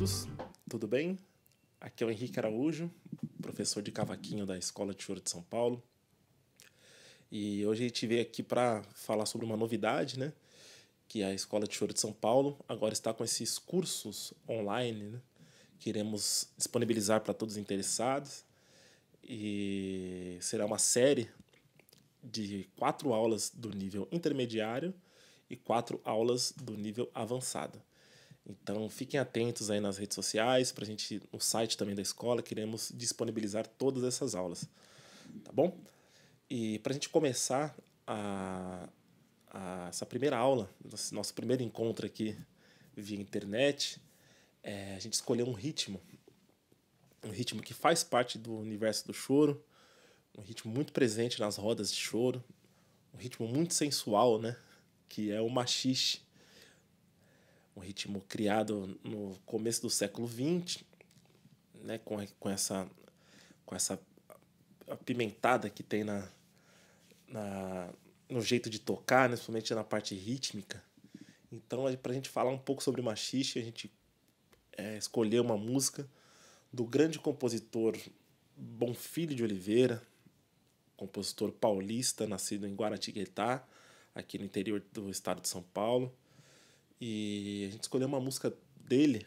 todos, tudo bem? Aqui é o Henrique Araújo, professor de cavaquinho da Escola de Choro de São Paulo. E hoje a gente veio aqui para falar sobre uma novidade, né? Que é a Escola de Choro de São Paulo agora está com esses cursos online, né? Queremos disponibilizar para todos os interessados. E será uma série de quatro aulas do nível intermediário e quatro aulas do nível avançado. Então fiquem atentos aí nas redes sociais, para a gente no site também da escola, queremos disponibilizar todas essas aulas, tá bom? E para a gente começar a, a essa primeira aula, nosso primeiro encontro aqui via internet, é, a gente escolheu um ritmo, um ritmo que faz parte do universo do choro, um ritmo muito presente nas rodas de choro, um ritmo muito sensual, né? Que é o machixe um ritmo criado no começo do século XX, né, com, com essa com essa apimentada que tem na, na no jeito de tocar, né, principalmente na parte rítmica. Então, para a gente falar um pouco sobre machixe, a gente é, escolheu uma música do grande compositor Bonfilho de Oliveira, compositor paulista, nascido em Guaratinguetá, aqui no interior do estado de São Paulo e a gente escolheu uma música dele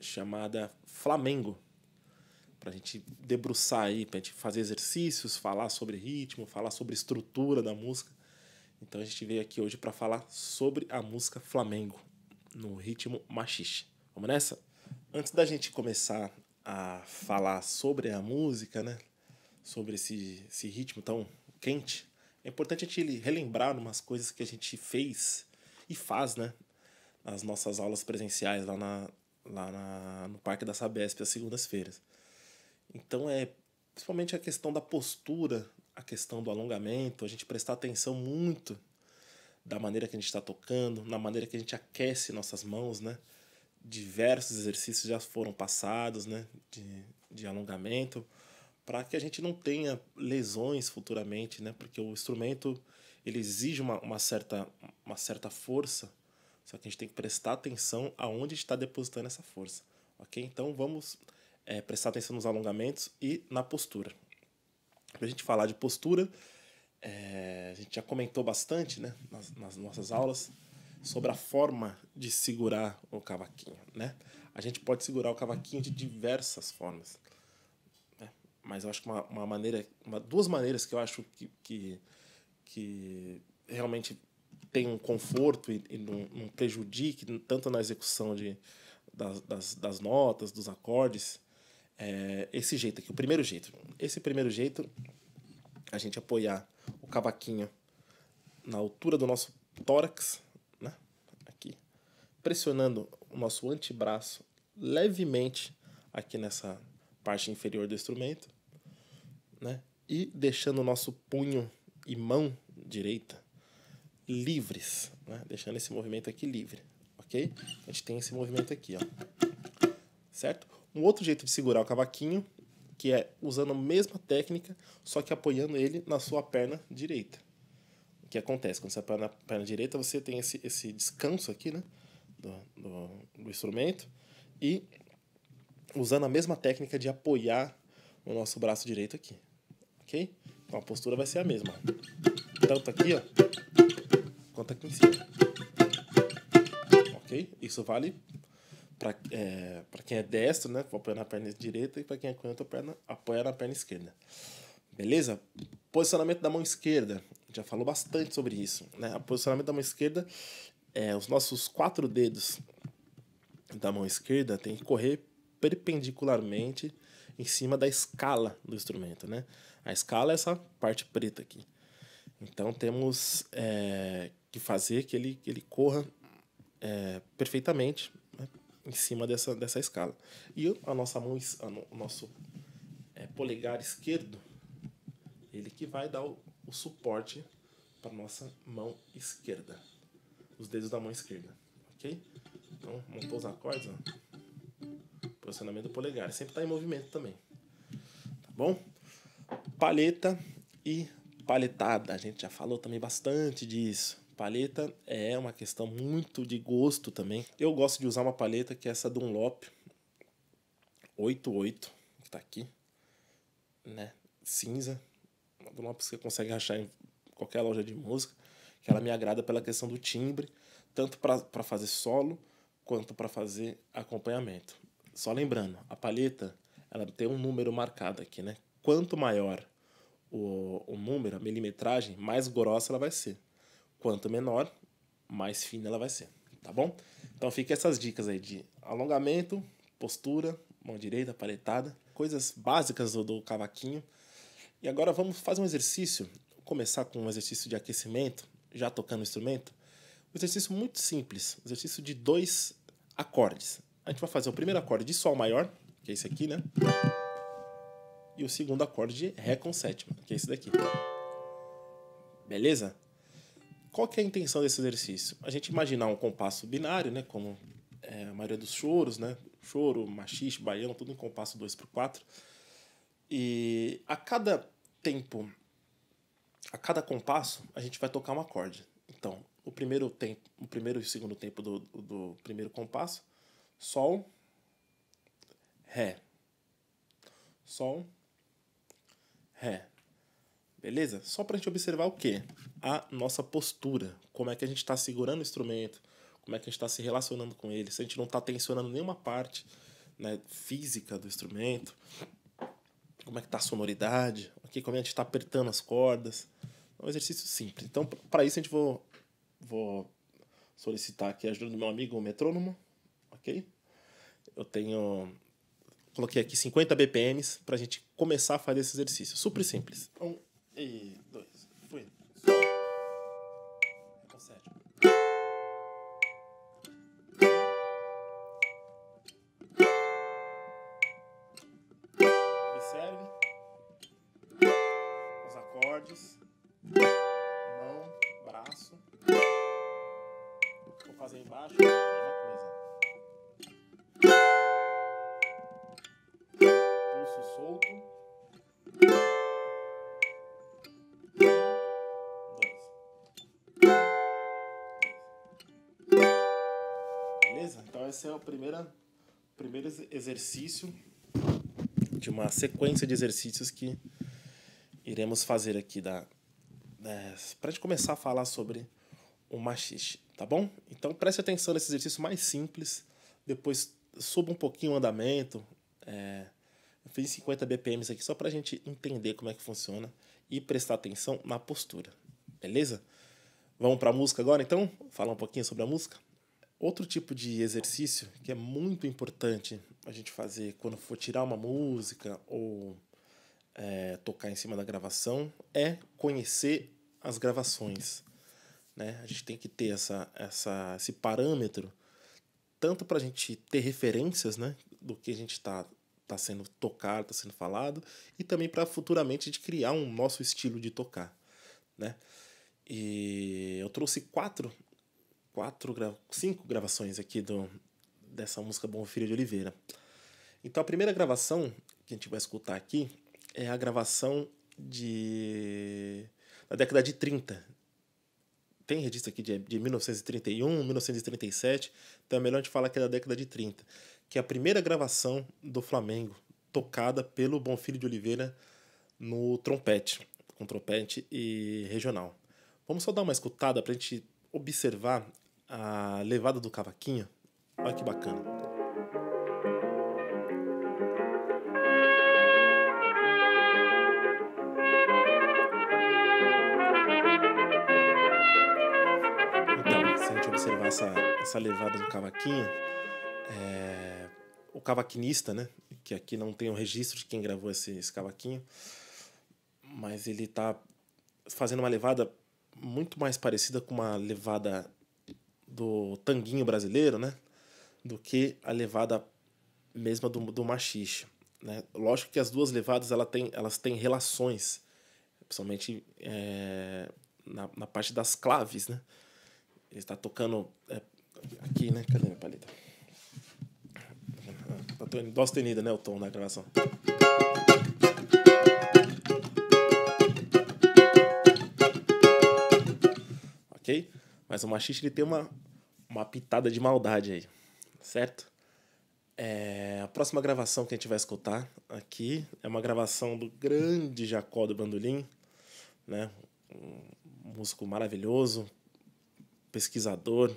chamada Flamengo. Pra gente debruçar aí, pra gente fazer exercícios, falar sobre ritmo, falar sobre estrutura da música. Então a gente veio aqui hoje para falar sobre a música Flamengo, no ritmo machixe. Vamos nessa? Antes da gente começar a falar sobre a música, né? Sobre esse, esse ritmo tão quente, é importante a gente relembrar umas coisas que a gente fez e faz, né? as nossas aulas presenciais lá, na, lá na, no Parque da Sabesp às segundas-feiras. Então é principalmente a questão da postura, a questão do alongamento, a gente prestar atenção muito da maneira que a gente está tocando, na maneira que a gente aquece nossas mãos, né? Diversos exercícios já foram passados, né? De, de alongamento, para que a gente não tenha lesões futuramente, né? Porque o instrumento ele exige uma, uma, certa, uma certa força só que a gente tem que prestar atenção aonde está depositando essa força, ok? Então vamos é, prestar atenção nos alongamentos e na postura. Para a gente falar de postura, é, a gente já comentou bastante né, nas, nas, nossas aulas sobre a forma de segurar o cavaquinho. Né? A gente pode segurar o cavaquinho de diversas formas. Né? Mas eu acho que uma, uma maneira, uma, duas maneiras que eu acho que, que, que realmente tem um conforto e, e não, não, prejudique tanto na execução de, das, das, das notas, dos acordes. É, esse jeito aqui, o primeiro jeito. Esse primeiro jeito, a gente apoiar o cavaquinho na altura do nosso tórax, né? Aqui. Pressionando o nosso antebraço levemente aqui nessa parte inferior do instrumento, né? E deixando o nosso punho e mão direita livres, né? deixando esse movimento aqui livre, ok? A gente tem esse movimento aqui, ó. certo? Um outro jeito de segurar o cavaquinho, que é usando a mesma técnica, só que apoiando ele na sua perna direita. O que acontece? Quando você apoia na perna direita, você tem esse, esse descanso aqui, né? Do, do, do instrumento. E usando a mesma técnica de apoiar o nosso braço direito aqui, ok? Então a postura vai ser a mesma. Tanto aqui, ó, nota aqui em cima. Ok? Isso vale para é, quem é destro, né? Apoia na perna direita e para quem é canhoto, perna, apoia na perna esquerda. Beleza? Posicionamento da mão esquerda. Já falou bastante sobre isso, né? O posicionamento da mão esquerda é os nossos quatro dedos da mão esquerda tem que correr perpendicularmente em cima da escala do instrumento, né? A escala é essa parte preta aqui. Então temos é, que fazer que ele, que ele corra é, perfeitamente né, em cima dessa, dessa escala. E a nossa mão, o nosso é, polegar esquerdo, ele que vai dar o, o suporte para nossa mão esquerda, os dedos da mão esquerda, ok? Então, montou os acordes, ó. posicionamento do polegar, sempre está em movimento também, tá bom? paleta e paletada, a gente já falou também bastante disso. Paleta é uma questão muito de gosto também. Eu gosto de usar uma paleta que é essa Dunlop 88, que tá aqui, né? Cinza. Uma Dunlop que você consegue achar em qualquer loja de música. Que ela me agrada pela questão do timbre, tanto para fazer solo quanto para fazer acompanhamento. Só lembrando, a paleta ela tem um número marcado aqui, né? Quanto maior o, o número, a milimetragem, mais grossa ela vai ser. Quanto menor, mais fina ela vai ser, tá bom? Então fica essas dicas aí de alongamento, postura, mão direita, paletada, coisas básicas do, do cavaquinho. E agora vamos fazer um exercício, Vou começar com um exercício de aquecimento, já tocando o instrumento. Um exercício muito simples, um exercício de dois acordes. A gente vai fazer o primeiro acorde de Sol maior, que é esse aqui, né? E o segundo acorde de Ré com sétima, que é esse daqui. Beleza? Qual que é a intenção desse exercício? A gente imaginar um compasso binário, né, como é, a maioria dos choros, né, choro, machixe, Baiano, tudo em compasso 2 por 4. E a cada tempo, a cada compasso, a gente vai tocar um acorde. Então, o primeiro tempo, o primeiro e o segundo tempo do, do primeiro compasso, sol, ré. Sol, ré. Beleza? Só pra gente observar o quê? a nossa postura, como é que a gente está segurando o instrumento, como é que a gente está se relacionando com ele, se a gente não está tensionando nenhuma parte né, física do instrumento, como é que está a sonoridade, aqui como é que a gente está apertando as cordas. É um exercício simples. Então, para isso, a gente vou, vou solicitar aqui a ajuda do meu amigo o metrônomo, ok? Eu tenho coloquei aqui 50 BPMs para a gente começar a fazer esse exercício. Super simples. Um e dois. Observe os acordes, mão, braço. Vou fazer embaixo é a mesma coisa. Pulso solto. Beleza? Então esse é o primeiro, primeiro exercício de uma sequência de exercícios que iremos fazer aqui da, da né, para gente começar a falar sobre o machixe, tá bom? Então preste atenção nesse exercício mais simples, depois suba um pouquinho o andamento. É, eu fiz 50 BPMs aqui só para a gente entender como é que funciona e prestar atenção na postura, beleza? Vamos para a música agora então? Falar um pouquinho sobre a música? Outro tipo de exercício que é muito importante a gente fazer quando for tirar uma música ou é, tocar em cima da gravação é conhecer as gravações. Né? A gente tem que ter essa, essa, esse parâmetro, tanto para a gente ter referências né, do que a gente está tá sendo tocado, está sendo falado, e também para futuramente a gente criar um nosso estilo de tocar. Né? E eu trouxe quatro, quatro cinco gravações aqui do, dessa música Bom Filho de Oliveira. Então a primeira gravação que a gente vai escutar aqui é a gravação de da década de 30. Tem registro aqui de, de 1931, 1937, então é melhor a gente falar que é da década de 30, que é a primeira gravação do Flamengo tocada pelo Bom Filho de Oliveira no trompete, com trompete e regional. Vamos só dar uma escutada para a gente observar a levada do cavaquinho. Olha que bacana. Então, se a gente observar essa, essa levada do cavaquinho, é, o cavaquinista, né? Que aqui não tem o registro de quem gravou esse, esse cavaquinho, mas ele está fazendo uma levada muito mais parecida com uma levada do tanguinho brasileiro, né? do que a levada mesma do, do machixe. Né? Lógico que as duas levadas ela tem, elas têm relações, principalmente é, na, na parte das claves. Né? Ele está tocando é, aqui, né? Cadê minha paleta? Tá tendo dó sostenida, né? O tom na gravação. Ok? Mas o machiste ele tem uma, uma pitada de maldade aí certo? É, a próxima gravação que a gente vai escutar aqui é uma gravação do grande Jacó do Bandolim, né? Um músico maravilhoso, pesquisador.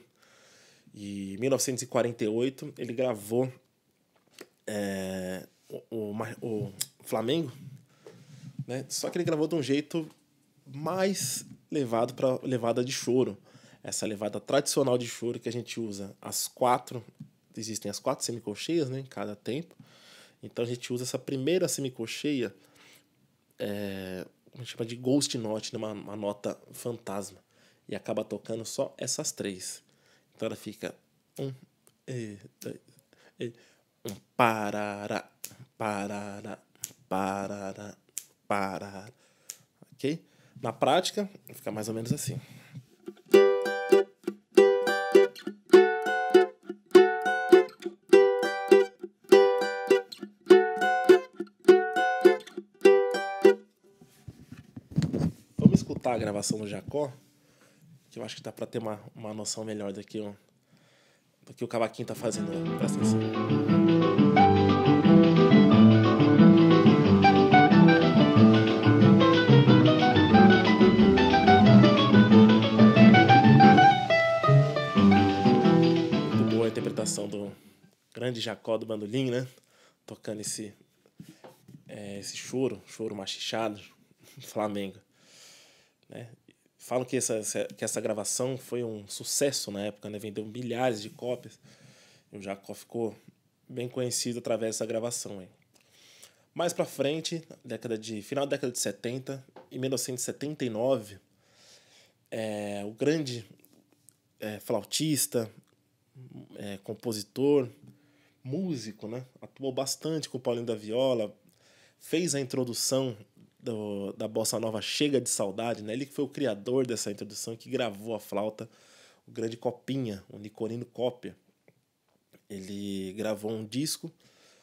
E em 1948 ele gravou é, o, o, o Flamengo, né? Só que ele gravou de um jeito mais levado para levada de choro, essa levada tradicional de choro que a gente usa, as quatro existem as quatro semicolcheias né, em cada tempo. Então a gente usa essa primeira semicolcheia, é, a gente chama de ghost note, né, uma, uma nota fantasma. E acaba tocando só essas três. Então ela fica. Um, e, dois, e, um, parará, parará, parará, parará. Ok? Na prática, fica mais ou menos assim. a gravação do Jacó, que eu acho que dá para ter uma, uma noção melhor do que, o, do que o cavaquinho tá fazendo. Né? Presta atenção. Muito boa a interpretação do grande Jacó do Bandolim, né? Tocando esse, é, esse choro, choro machichado, Flamengo. Né? Falam que essa, que essa gravação foi um sucesso na época, né? vendeu milhares de cópias. E o Jacó ficou bem conhecido através dessa gravação. Hein? Mais para frente, década de final da década de 70, e 1979, é, o grande é, flautista, é, compositor, músico, né? Atuou bastante com o Paulinho da Viola, fez a introdução do, da bossa nova Chega de Saudade, né? Ele que foi o criador dessa introdução que gravou a flauta, o grande Copinha, o Nicolino Cópia. Ele gravou um disco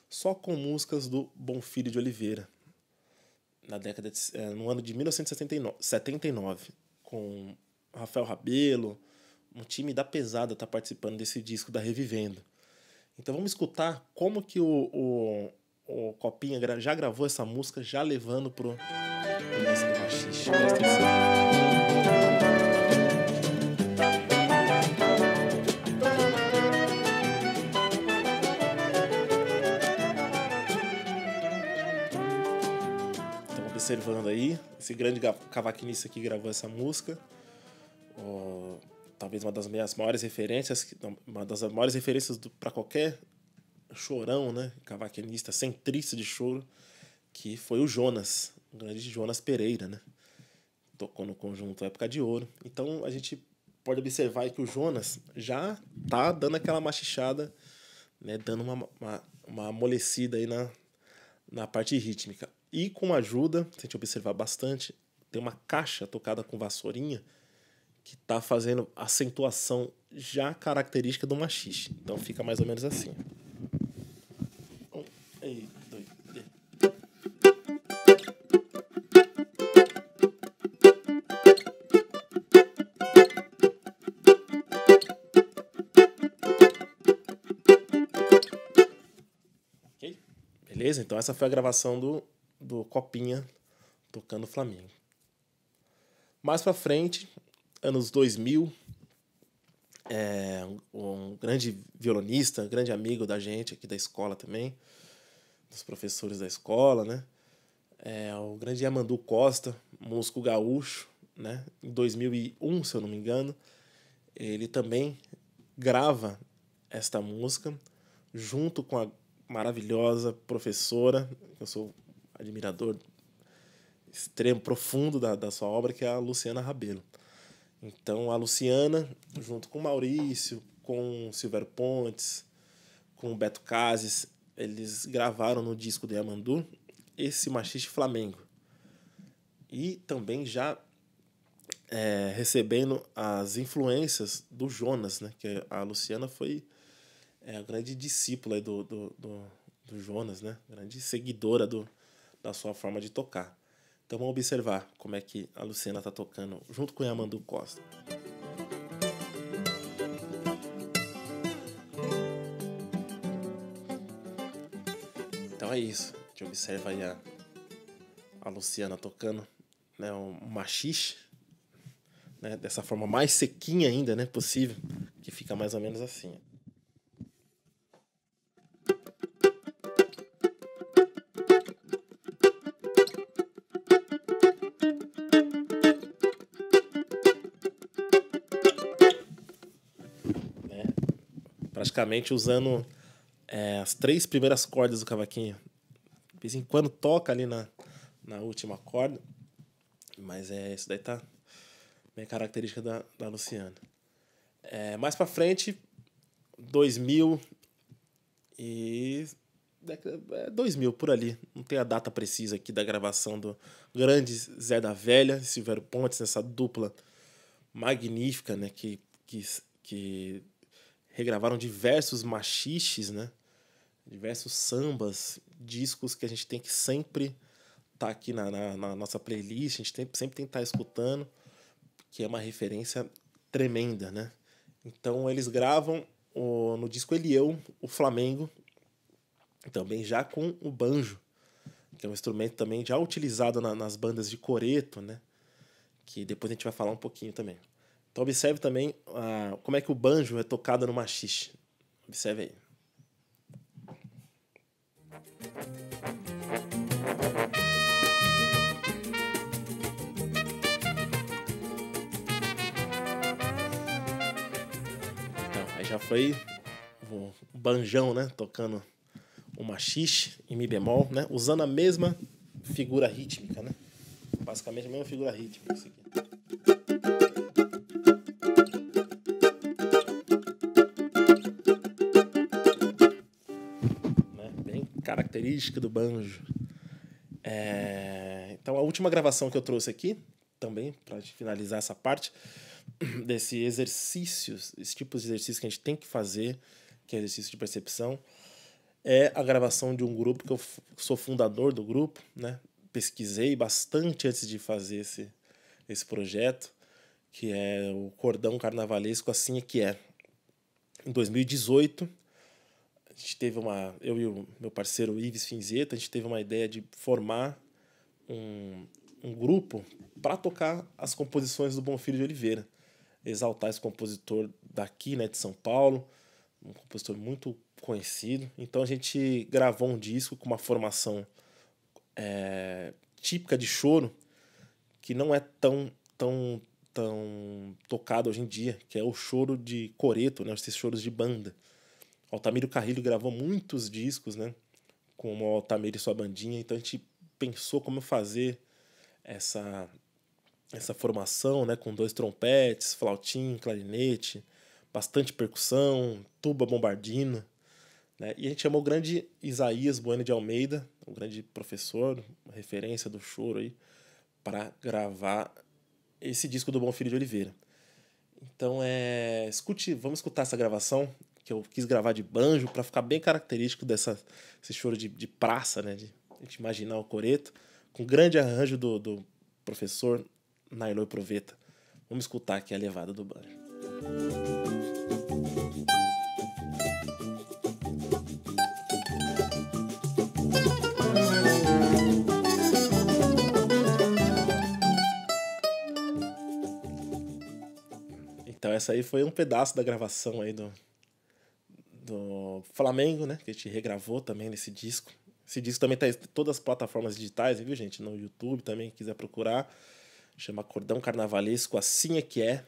só com músicas do Bonfilho de Oliveira, na década de, eh, no ano de 1979, com Rafael Rabelo, um time da pesada está participando desse disco da Revivendo. Então vamos escutar como que o, o, o Copinha já gravou essa música, já levando pro, pro Presta atenção. observando aí, esse grande cavaquinista que gravou essa música, talvez uma das minhas maiores referências, uma das maiores referências para qualquer chorão, né? Cavaquinista, centrista de choro, que foi o Jonas, o grande Jonas Pereira, né? Tocou no conjunto Época de Ouro. Então a gente pode observar que o Jonas já tá dando aquela machichada, né? Dando uma, uma, uma amolecida aí na, na parte rítmica. E com ajuda, se a gente observar bastante, tem uma caixa tocada com vassourinha que tá fazendo acentuação já característica do machixe. Então fica mais ou menos assim dois. Beleza? Então essa foi a gravação do, do Copinha tocando Flamengo. Mais pra frente, anos 2000, é, um grande violonista, grande amigo da gente aqui da escola também, dos professores da escola, né? É, o grande Yamandu Costa, músico gaúcho, né? Em 2001, se eu não me engano, ele também grava esta música junto com a maravilhosa professora, eu sou admirador extremo, profundo da, da sua obra, que é a Luciana Rabelo. Então, a Luciana, junto com o Maurício, com o Silver Pontes, com o Beto Cases, eles gravaram no disco do Yamandu esse Machiste Flamengo. E também já é, recebendo as influências do Jonas, né? Que a Luciana foi é, a grande discípula do, do, do, do Jonas, né? Grande seguidora do, da sua forma de tocar. Então vamos observar como é que a Luciana está tocando junto com o Yamandu Costa. isso. A gente observa aí a, a Luciana tocando né, um machixe, né, dessa forma mais sequinha ainda né, possível, que fica mais ou menos assim. Né, praticamente usando é, as três primeiras cordas do cavaquinho. De vez em quando toca ali na, na última corda. Mas é isso daí tá bem característica da, da Luciana. É, mais para frente, 2000 e 2000 é, por ali. Não tem a data precisa aqui da gravação do grande Zé da Velha e Silvério Pontes nessa dupla magnífica, né, que que, que regravaram diversos machiches, né? diversos sambas, discos que a gente tem que sempre estar tá aqui na, na, na, nossa playlist, a gente tem, sempre tem que estar tá escutando, que é uma referência tremenda, né? Então eles gravam o, no disco Eu, o Flamengo, também já com o banjo, que é um instrumento também já utilizado na, nas bandas de coreto, né? Que depois a gente vai falar um pouquinho também. Então observe também ah, como é que o banjo é tocado no machixe. Observe aí. Então, aí já foi o banjão, né? Tocando o machixe em mi bemol, né? Usando a mesma figura rítmica, né? Basicamente a mesma figura rítmica, isso aqui. característica do banjo. É... Então, a última gravação que eu trouxe aqui, também, para finalizar essa parte, desse exercícios, esse tipo de exercício que a gente tem que fazer, que é exercício de percepção, é a gravação de um grupo que eu sou fundador do grupo, né? Pesquisei bastante antes de fazer esse, esse projeto, que é o Cordão Carnavalesco Assim é que é. Em 2018, a gente teve uma. Eu e o meu parceiro Ives Finzeta, a gente teve uma ideia de formar um, um grupo para tocar as composições do Filho de Oliveira. Exaltar esse compositor daqui, né, de São Paulo, um compositor muito conhecido. Então a gente gravou um disco com uma formação é, típica de choro, que não é tão, tão, tão tocado hoje em dia, que é o choro de coreto, né, esses choros de banda. Altamiro Carrilho gravou muitos discos, né? Com o Altamiro e sua bandinha, então a gente pensou como fazer essa essa formação, né, com dois trompetes, flautim, clarinete, bastante percussão, tuba bombardino, né? E a gente chamou o grande Isaías Bueno de Almeida, o grande professor, referência do choro aí, para gravar esse disco do Bom Filho de Oliveira. Então é, escute, vamos escutar essa gravação que eu quis gravar de banjo para ficar bem característico dessa esse choro de, de praça, né? De, de imaginar o coreto, com grande arranjo do, do professor Nailor Proveta. Vamos escutar aqui a levada do banjo. Então essa aí foi um pedaço da gravação aí do, Flamengo, né? Que a gente regravou também nesse disco. Esse disco também está em todas as plataformas digitais, viu, gente? No YouTube também, quiser procurar. Chama Cordão Carnavalesco, assim é que é.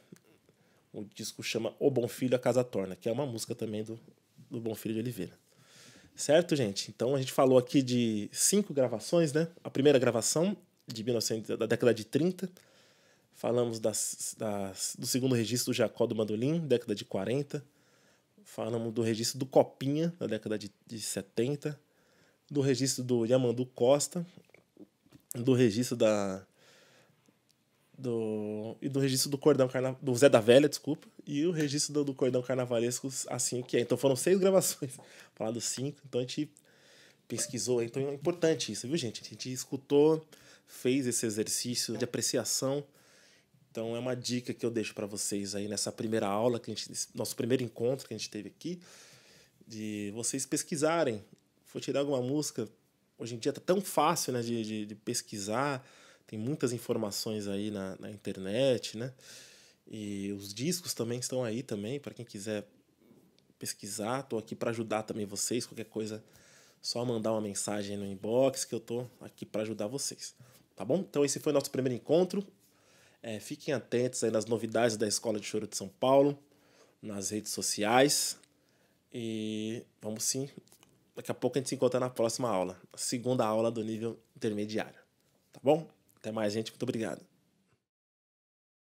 O disco chama O Bom Filho, a Casa Torna, que é uma música também do, do Bom Filho de Oliveira. Certo, gente? Então a gente falou aqui de cinco gravações, né? A primeira gravação de 1900, da década de 30. Falamos das, das, do segundo registro do Jacó do Mandolim, década de 40. Falamos do registro do Copinha, da década de, de 70, do registro do Yamandu Costa, do registro da. Do, e do registro do cordão carna, do Zé da Velha, desculpa, e o registro do, do cordão carnavalesco assim que é. Então foram seis gravações, falado cinco, então a gente pesquisou, então é importante isso, viu, gente? A gente escutou, fez esse exercício de apreciação então é uma dica que eu deixo para vocês aí nessa primeira aula que a gente, nosso primeiro encontro que a gente teve aqui, de vocês pesquisarem. Vou tirar alguma música. Hoje em dia tá tão fácil, né, de, de, de pesquisar. Tem muitas informações aí na, na internet, né? E os discos também estão aí também para quem quiser pesquisar. Tô aqui para ajudar também vocês. Qualquer coisa, só mandar uma mensagem no inbox que eu tô aqui para ajudar vocês. Tá bom? Então esse foi o nosso primeiro encontro. É, fiquem atentos aí nas novidades da Escola de Choro de São Paulo, nas redes sociais. E vamos sim. Daqui a pouco a gente se encontra na próxima aula, segunda aula do nível intermediário. Tá bom? Até mais, gente. Muito obrigado.